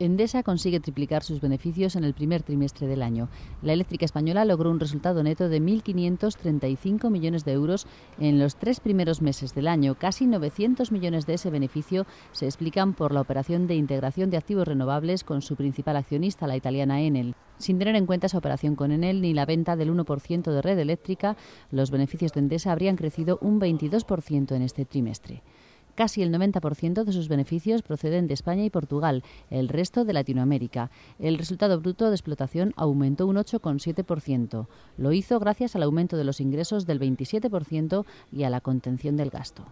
Endesa consigue triplicar sus beneficios en el primer trimestre del año. La eléctrica española logró un resultado neto de 1.535 millones de euros en los tres primeros meses del año. Casi 900 millones de ese beneficio se explican por la operación de integración de activos renovables con su principal accionista, la italiana Enel. Sin tener en cuenta su operación con Enel ni la venta del 1% de red eléctrica, los beneficios de Endesa habrían crecido un 22% en este trimestre. Casi el 90% de sus beneficios proceden de España y Portugal, el resto de Latinoamérica. El resultado bruto de explotación aumentó un 8,7%. Lo hizo gracias al aumento de los ingresos del 27% y a la contención del gasto.